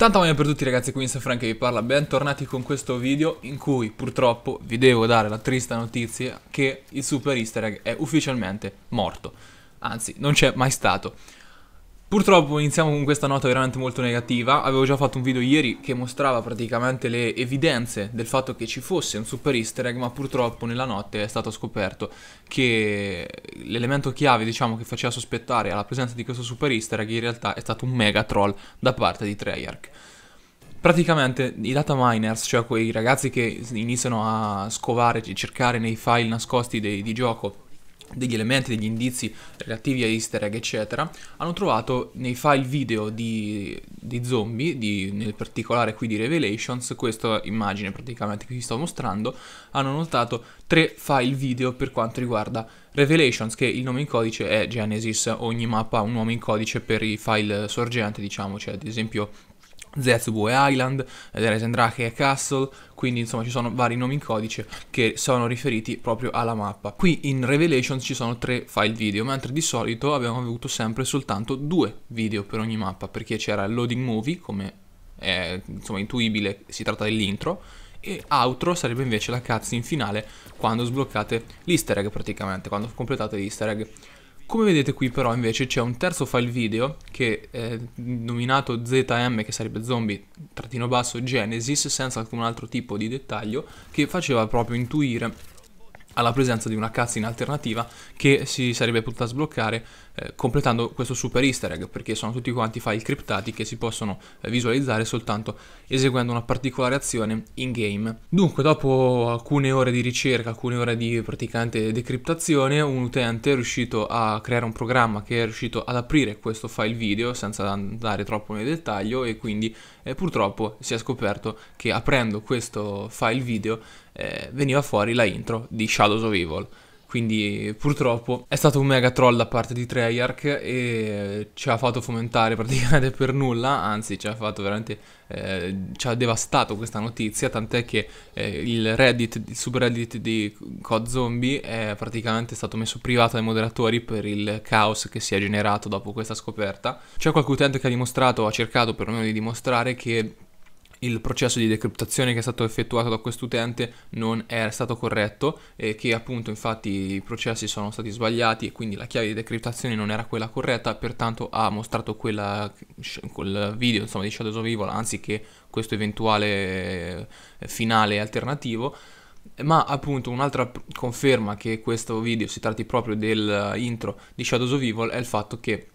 Tanta voglia per tutti ragazzi, qui Insta Frank che vi parla, bentornati con questo video in cui purtroppo vi devo dare la triste notizia che il Super Easter Egg è ufficialmente morto, anzi non c'è mai stato. Purtroppo iniziamo con questa nota veramente molto negativa, avevo già fatto un video ieri che mostrava praticamente le evidenze del fatto che ci fosse un super easter egg, ma purtroppo nella notte è stato scoperto che l'elemento chiave diciamo, che faceva sospettare alla presenza di questo super easter egg in realtà è stato un mega troll da parte di Treyarch. Praticamente i data miners, cioè quei ragazzi che iniziano a scovare, cercare nei file nascosti dei, di gioco degli elementi, degli indizi relativi a easter egg eccetera, hanno trovato nei file video di, di zombie, di, nel particolare qui di Revelations, questa immagine praticamente che vi sto mostrando, hanno notato tre file video per quanto riguarda Revelations, che il nome in codice è Genesis, ogni mappa ha un nome in codice per i file sorgente, diciamo, cioè ad esempio ZW Island, eh, Legend Drake Castle, quindi insomma ci sono vari nomi in codice che sono riferiti proprio alla mappa. Qui in Revelations ci sono tre file video, mentre di solito abbiamo avuto sempre soltanto due video per ogni mappa, perché c'era il loading movie, come è insomma intuibile, si tratta dell'intro, e outro sarebbe invece la cutscene finale quando sbloccate l'easter egg praticamente, quando completate l'easter egg come vedete qui però invece c'è un terzo file video che è nominato ZM che sarebbe zombie trattino basso Genesis senza alcun altro tipo di dettaglio che faceva proprio intuire alla presenza di una cutscene alternativa che si sarebbe potuta sbloccare eh, completando questo super easter egg perché sono tutti quanti file criptati che si possono eh, visualizzare soltanto eseguendo una particolare azione in game. Dunque dopo alcune ore di ricerca, alcune ore di praticamente decriptazione, un utente è riuscito a creare un programma che è riuscito ad aprire questo file video senza andare troppo nel dettaglio e quindi eh, purtroppo si è scoperto che aprendo questo file video eh, veniva fuori la intro di Shadow Shadows of Evil. Quindi purtroppo è stato un mega troll da parte di Treyarch e ci ha fatto fomentare praticamente per nulla, anzi ci ha fatto veramente, eh, ci ha devastato questa notizia, tant'è che eh, il Reddit, il subreddit di COD Zombie è praticamente stato messo privato dai moderatori per il caos che si è generato dopo questa scoperta. C'è qualche utente che ha dimostrato, ha cercato perlomeno di dimostrare che il processo di decriptazione che è stato effettuato da quest'utente non è stato corretto e che appunto infatti i processi sono stati sbagliati e quindi la chiave di decriptazione non era quella corretta, pertanto ha mostrato quella, quel video insomma, di Shadows of Evil anziché questo eventuale eh, finale alternativo. Ma appunto un'altra conferma che questo video si tratti proprio dell'intro eh, di Shadows of Evil è il fatto che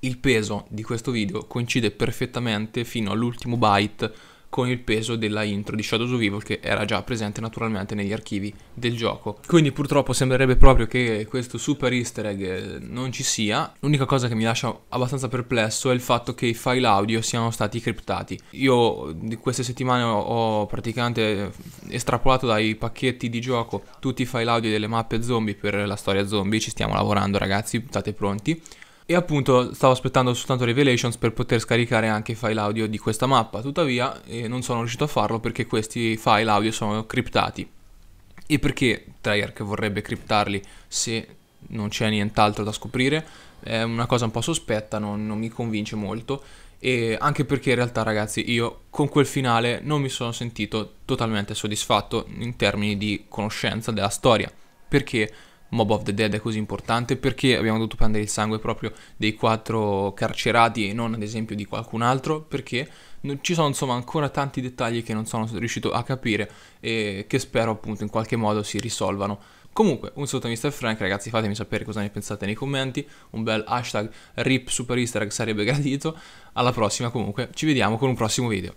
il peso di questo video coincide perfettamente fino all'ultimo byte con il peso della intro di Shadows of Evil che era già presente naturalmente negli archivi del gioco. Quindi purtroppo sembrerebbe proprio che questo super easter egg eh, non ci sia. L'unica cosa che mi lascia abbastanza perplesso è il fatto che i file audio siano stati criptati. Io di queste settimane ho praticamente estrapolato dai pacchetti di gioco tutti i file audio delle mappe zombie per la storia zombie, ci stiamo lavorando ragazzi, state pronti. E appunto stavo aspettando soltanto Revelations per poter scaricare anche i file audio di questa mappa, tuttavia eh, non sono riuscito a farlo perché questi file audio sono criptati. E perché Treyarch vorrebbe criptarli se non c'è nient'altro da scoprire? È una cosa un po' sospetta, non, non mi convince molto. E anche perché in realtà ragazzi io con quel finale non mi sono sentito totalmente soddisfatto in termini di conoscenza della storia. Perché Mob of the Dead è così importante perché abbiamo dovuto prendere il sangue proprio dei quattro carcerati e non ad esempio di qualcun altro perché ci sono insomma ancora tanti dettagli che non sono riuscito a capire e che spero appunto in qualche modo si risolvano. Comunque, un saluto a Mr. Frank, ragazzi, fatemi sapere cosa ne pensate nei commenti, un bel hashtag RIP Super Easter egg sarebbe gradito, alla prossima comunque, ci vediamo con un prossimo video.